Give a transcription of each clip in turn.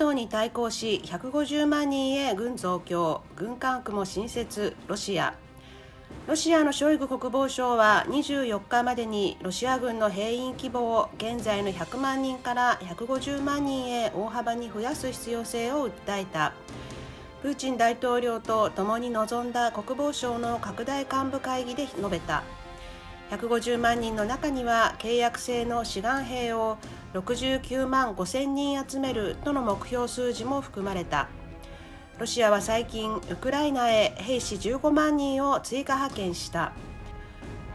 NATO に対抗し150万人へ軍増強軍管区も新設ロシアロシアのショイグ国防相は24日までにロシア軍の兵員規模を現在の100万人から150万人へ大幅に増やす必要性を訴えたプーチン大統領と共に臨んだ国防省の拡大幹部会議で述べた。150万人の中には契約制の志願兵を69万5000人集めるとの目標数字も含まれたロシアは最近ウクライナへ兵士15万人を追加派遣した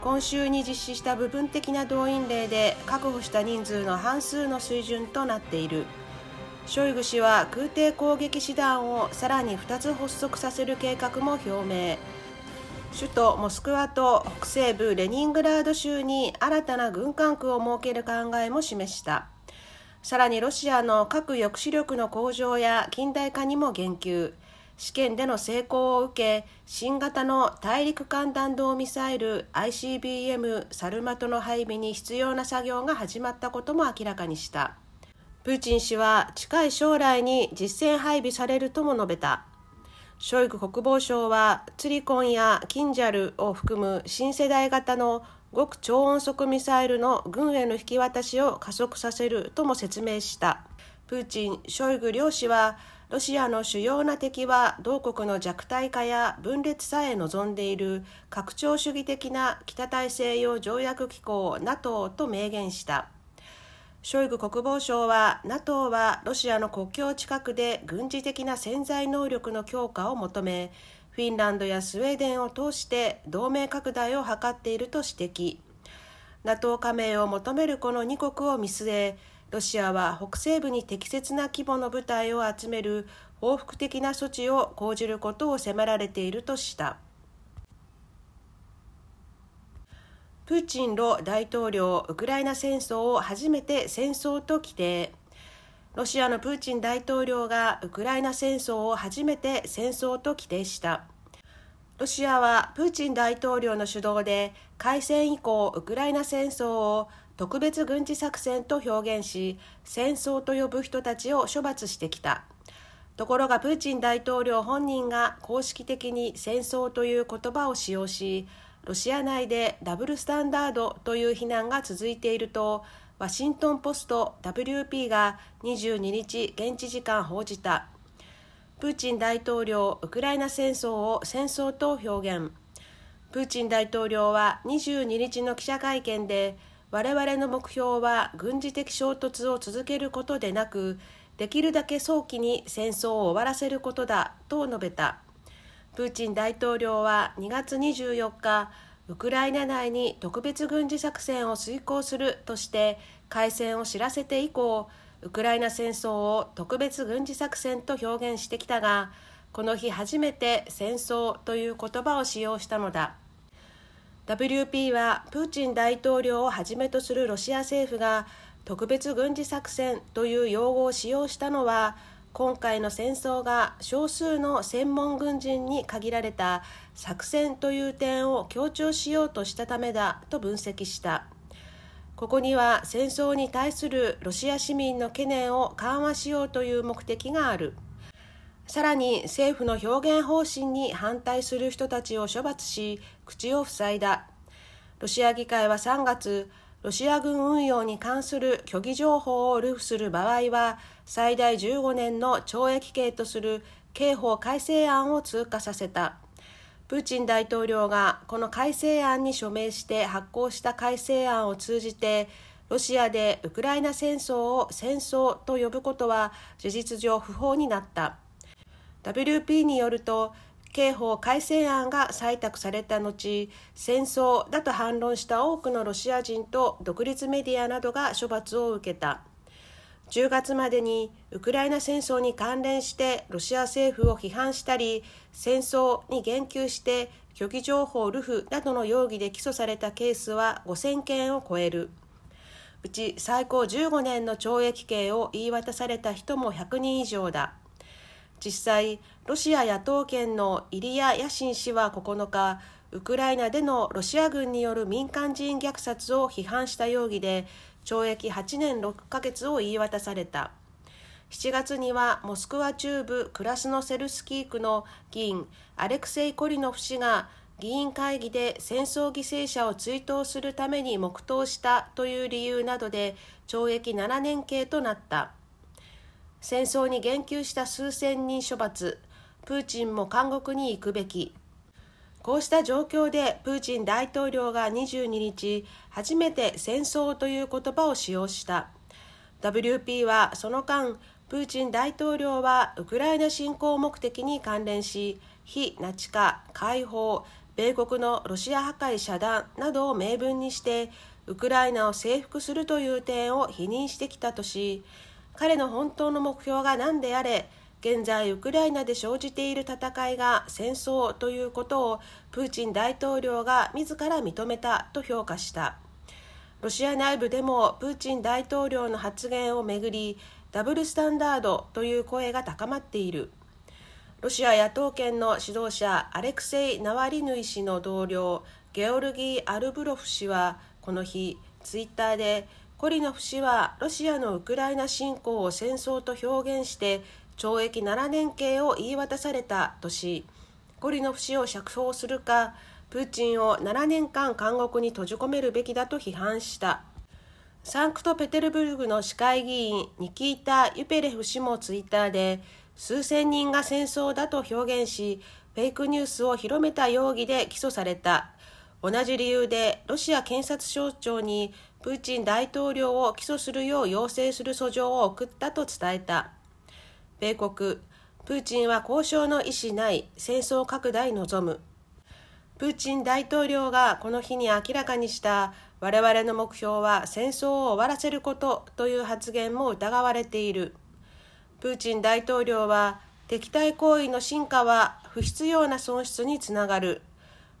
今週に実施した部分的な動員令で確保した人数の半数の水準となっているショイグ氏は空挺攻撃師団をさらに2つ発足させる計画も表明首都モスクワと北西部レニングラード州に新たな軍管区を設ける考えも示したさらにロシアの核抑止力の向上や近代化にも言及試験での成功を受け新型の大陸間弾道ミサイル ICBM サルマトの配備に必要な作業が始まったことも明らかにしたプーチン氏は近い将来に実戦配備されるとも述べたショイグ国防相はツリコンやキンジャルを含む新世代型の極超音速ミサイルの軍への引き渡しを加速させるとも説明したプーチン、ショイグ両氏はロシアの主要な敵は同国の弱体化や分裂さえ望んでいる拡張主義的な北大西洋条約機構 NATO と明言した。ショイグ国防相は NATO はロシアの国境近くで軍事的な潜在能力の強化を求めフィンランドやスウェーデンを通して同盟拡大を図っていると指摘 NATO 加盟を求めるこの2国を見据えロシアは北西部に適切な規模の部隊を集める報復的な措置を講じることを迫られているとした。プーチンロ大統領ウクライナ戦争を初めて戦争と規定ロシアのプーチン大統領がウクライナ戦争を初めて戦争と規定したロシアはプーチン大統領の主導で開戦以降ウクライナ戦争を特別軍事作戦と表現し戦争と呼ぶ人たちを処罰してきたところがプーチン大統領本人が公式的に戦争という言葉を使用しロシア内でダブルスタンダードという非難が続いているとワシントン・ポスト WP が22日現地時間報じたプーチン大統領ウクライナ戦争を戦争と表現プーチン大統領は22日の記者会見で我々の目標は軍事的衝突を続けることでなくできるだけ早期に戦争を終わらせることだと述べた。プーチン大統領は2月24日ウクライナ内に特別軍事作戦を遂行するとして開戦を知らせて以降ウクライナ戦争を特別軍事作戦と表現してきたがこの日初めて戦争という言葉を使用したのだ WP はプーチン大統領をはじめとするロシア政府が特別軍事作戦という用語を使用したのは今回の戦争が少数の専門軍人に限られた作戦という点を強調しようとしたためだと分析したここには戦争に対するロシア市民の懸念を緩和しようという目的があるさらに政府の表現方針に反対する人たちを処罰し口を塞いだロシア議会は3月ロシア軍運用に関する虚偽情報を流布する場合は最大15年の懲役刑とする刑法改正案を通過させたプーチン大統領がこの改正案に署名して発行した改正案を通じてロシアでウクライナ戦争を戦争と呼ぶことは事実上不法になった WP によると刑法改正案が採択された後戦争だと反論した多くのロシア人と独立メディアなどが処罰を受けた10月までにウクライナ戦争に関連してロシア政府を批判したり戦争に言及して虚偽情報ルフなどの容疑で起訴されたケースは5000件を超えるうち最高15年の懲役刑を言い渡された人も100人以上だ。実際ロシア野党権のイリヤ・ヤシン氏は9日ウクライナでのロシア軍による民間人虐殺を批判した容疑で懲役8年6ヶ月を言い渡された7月にはモスクワ中部クラスノセルスキー区の議員アレクセイ・コリノフ氏が議員会議で戦争犠牲者を追悼するために黙祷したという理由などで懲役7年刑となった。戦争に言及した数千人処罰プーチンも監獄に行くべきこうした状況でプーチン大統領が22日初めて戦争という言葉を使用した WP はその間プーチン大統領はウクライナ侵攻目的に関連し非ナチ化解放米国のロシア破壊遮断などを明文にしてウクライナを征服するという点を否認してきたとし彼の本当の目標が何であれ現在ウクライナで生じている戦いが戦争ということをプーチン大統領が自ら認めたと評価したロシア内部でもプーチン大統領の発言をめぐりダブルスタンダードという声が高まっているロシア野党権の指導者アレクセイ・ナワリヌイ氏の同僚ゲオルギー・アルブロフ氏はこの日ツイッターでコリノフ氏はロシアのウクライナ侵攻を戦争と表現して懲役7年刑を言い渡されたとしコリノフ氏を釈放するかプーチンを7年間監獄に閉じ込めるべきだと批判したサンクトペテルブルクの市会議員ニキータ・ユペレフ氏もツイッターで数千人が戦争だと表現しフェイクニュースを広めた容疑で起訴された同じ理由でロシア検察省庁にプーチン大統領を起訴するよう要請する訴状を送ったと伝えた米国プーチンは交渉の意思ない戦争拡大望むプーチン大統領がこの日に明らかにした我々の目標は戦争を終わらせることという発言も疑われているプーチン大統領は敵対行為の進化は不必要な損失につながる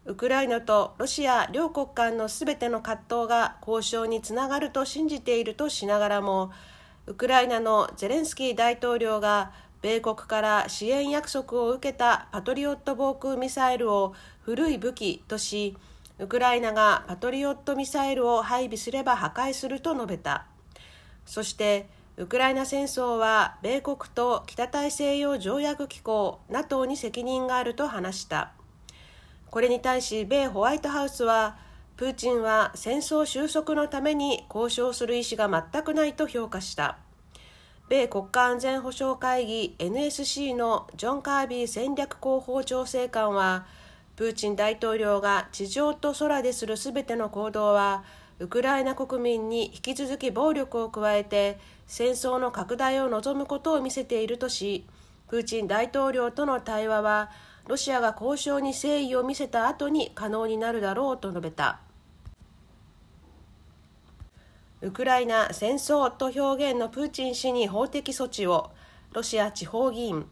ウクライナとロシア両国間のすべての葛藤が交渉につながると信じているとしながらもウクライナのゼレンスキー大統領が米国から支援約束を受けたパトリオット防空ミサイルを古い武器としウクライナがパトリオットミサイルを配備すれば破壊すると述べたそしてウクライナ戦争は米国と北大西洋条約機構 NATO に責任があると話した。これに対し米ホワイトハウスはプーチンは戦争収束のために交渉する意思が全くないと評価した米国家安全保障会議 NSC のジョン・カービー戦略広報調整官はプーチン大統領が地上と空でするすべての行動はウクライナ国民に引き続き暴力を加えて戦争の拡大を望むことを見せているとしプーチン大統領との対話はロシアが交渉に誠意を見せた後に可能になるだろうと述べたウクライナ戦争と表現のプーチン氏に法的措置をロシア地方議員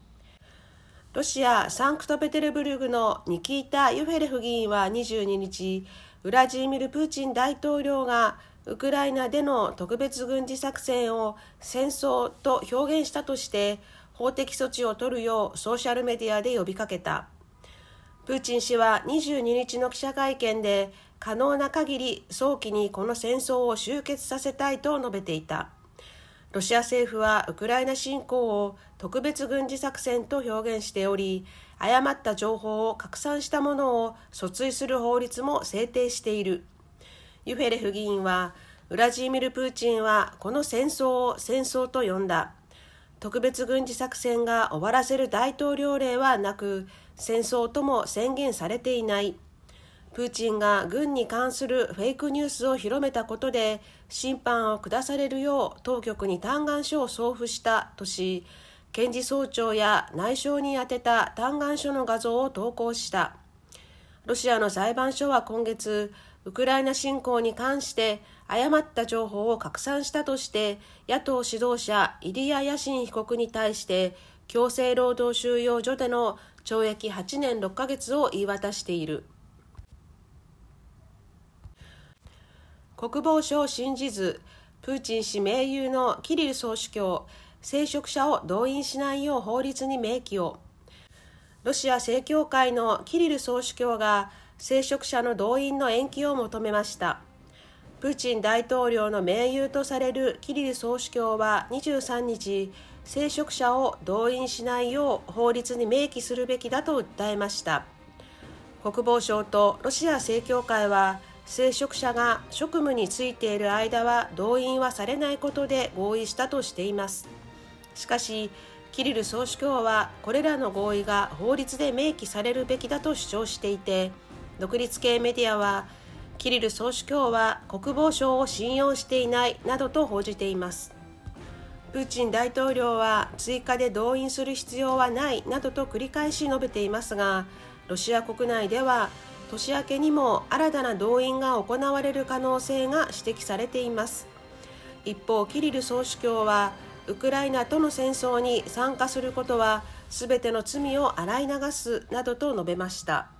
ロシア・サンクトペテルブルクのニキータ・ユフェレフ議員は22日、ウラジーミル・プーチン大統領がウクライナでの特別軍事作戦を戦争と表現したとして、法的措置を取るようソーシャルメディアで呼びかけたプーチン氏は22日の記者会見で可能な限り早期にこの戦争を終結させたいと述べていたロシア政府はウクライナ侵攻を特別軍事作戦と表現しており誤った情報を拡散したものを訴追する法律も制定しているユフェレフ議員はウラジーミル・プーチンはこの戦争を戦争と呼んだ特別軍事作戦が終わらせる大統領令はなく戦争とも宣言されていないプーチンが軍に関するフェイクニュースを広めたことで審判を下されるよう当局に嘆願書を送付したとし検事総長や内相に宛てた嘆願書の画像を投稿したロシアの裁判所は今月ウクライナ侵攻に関して誤った情報を拡散したとして野党指導者イリヤ・ヤシン被告に対して強制労働収容所での懲役8年6ヶ月を言い渡している国防省を信じずプーチン氏盟友のキリル総主教聖職者を動員しないよう法律に明記をロシア正教会のキリル総主教が聖職者の動員の延期を求めましたプーチン大統領の盟友とされるキリル総主教は23日聖職者を動員しないよう法律に明記するべきだと訴えました国防省とロシア正教会は聖職者が職務に就いている間は動員はされないことで合意したとしていますしかしキリル総主教はこれらの合意が法律で明記されるべきだと主張していて独立系メディアはキリル総主教は国防省を信用していないなどと報じていますプーチン大統領は追加で動員する必要はないなどと繰り返し述べていますがロシア国内では年明けにも新たな動員が行われる可能性が指摘されています一方キリル総主教はウクライナとの戦争に参加することは全ての罪を洗い流すなどと述べました。